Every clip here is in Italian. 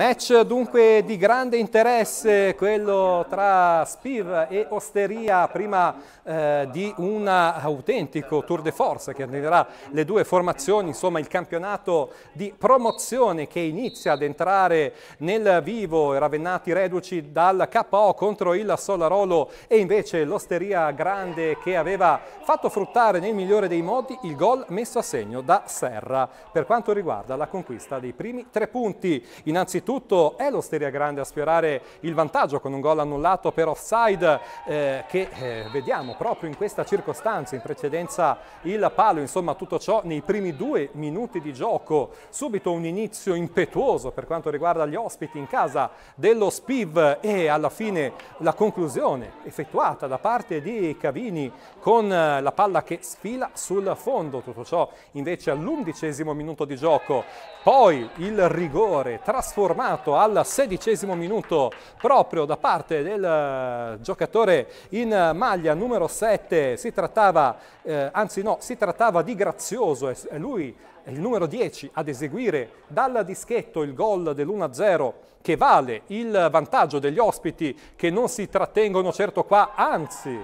Match dunque di grande interesse, quello tra Spiv e Osteria, prima eh, di un autentico tour de force che arriverà le due formazioni, insomma il campionato di promozione che inizia ad entrare nel vivo, Ravennati reduci dal KO contro il Solarolo e invece l'Osteria Grande che aveva fatto fruttare nel migliore dei modi il gol messo a segno da Serra per quanto riguarda la conquista dei primi tre punti. Innanzitutto Innanzitutto è l'Osteria Grande a sfiorare il vantaggio con un gol annullato per offside eh, che eh, vediamo proprio in questa circostanza, in precedenza il palo, insomma tutto ciò nei primi due minuti di gioco. Subito un inizio impetuoso per quanto riguarda gli ospiti in casa dello Spiv e alla fine la conclusione effettuata da parte di Cavini con eh, la palla che sfila sul fondo. Tutto ciò invece all'undicesimo minuto di gioco. Poi il rigore trasformato formato al sedicesimo minuto proprio da parte del eh, giocatore in eh, maglia numero 7. Si trattava, eh, anzi no, si trattava di Grazioso, è lui il numero 10 ad eseguire dal dischetto il gol dell'1-0 che vale il vantaggio degli ospiti che non si trattengono certo qua, anzi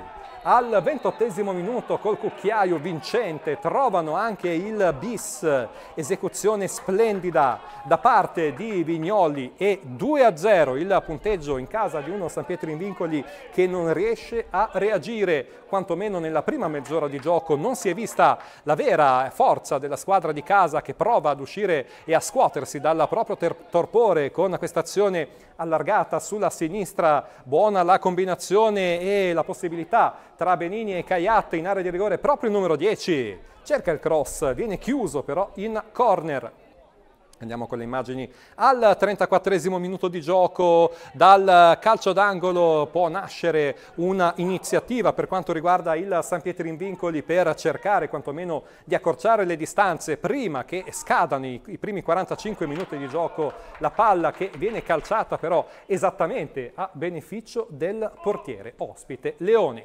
al ventottesimo minuto col cucchiaio vincente trovano anche il bis, esecuzione splendida da parte di Vignoli e 2 a 0 il punteggio in casa di uno San Pietro in Vincoli che non riesce a reagire, quantomeno nella prima mezz'ora di gioco non si è vista la vera forza della squadra di casa che prova ad uscire e a scuotersi dal proprio torpore con questa azione allargata sulla sinistra, buona la combinazione e la possibilità tra Benini e Caiatto in area di rigore proprio il numero 10. Cerca il cross, viene chiuso però in corner. Andiamo con le immagini al 34 minuto di gioco, dal calcio d'angolo può nascere un'iniziativa per quanto riguarda il San Pietro in Vincoli per cercare quantomeno di accorciare le distanze prima che scadano i primi 45 minuti di gioco la palla che viene calciata però esattamente a beneficio del portiere ospite Leoni.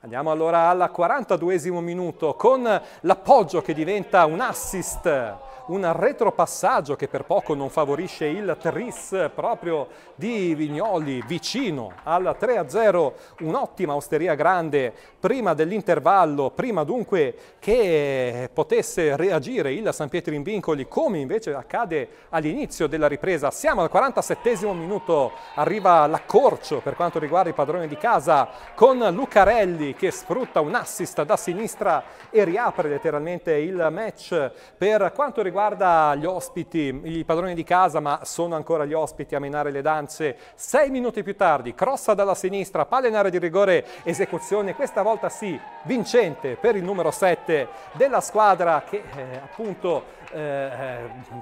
Andiamo allora al 42 minuto con l'appoggio che diventa un assist un retropassaggio che per poco non favorisce il tris proprio di Vignoli vicino al 3-0, un'ottima osteria grande prima dell'intervallo, prima dunque che potesse reagire il San Pietro in vincoli come invece accade all'inizio della ripresa. Siamo al 47 minuto, arriva l'accorcio per quanto riguarda i padroni di casa con Lucarelli che sfrutta un assist da sinistra e riapre letteralmente il match per quanto riguarda riguarda gli ospiti, i padroni di casa, ma sono ancora gli ospiti a menare le danze. Sei minuti più tardi, crossa dalla sinistra, palla in area di rigore, esecuzione, questa volta sì, vincente per il numero 7 della squadra che eh, appunto eh, eh,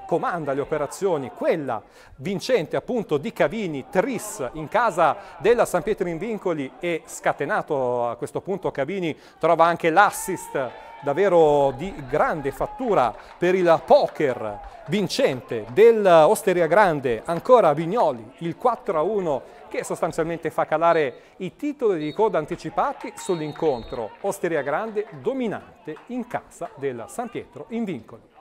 comanda le operazioni, quella vincente appunto di Cavini, Tris in casa della San Pietro in Vincoli e scatenato a questo punto Cavini trova anche l'assist davvero di grande fattura per il poker vincente dell'Osteria Grande, ancora Vignoli, il 4-1 a che sostanzialmente fa calare i titoli di coda anticipati sull'incontro Osteria Grande dominante in casa del San Pietro in vincoli.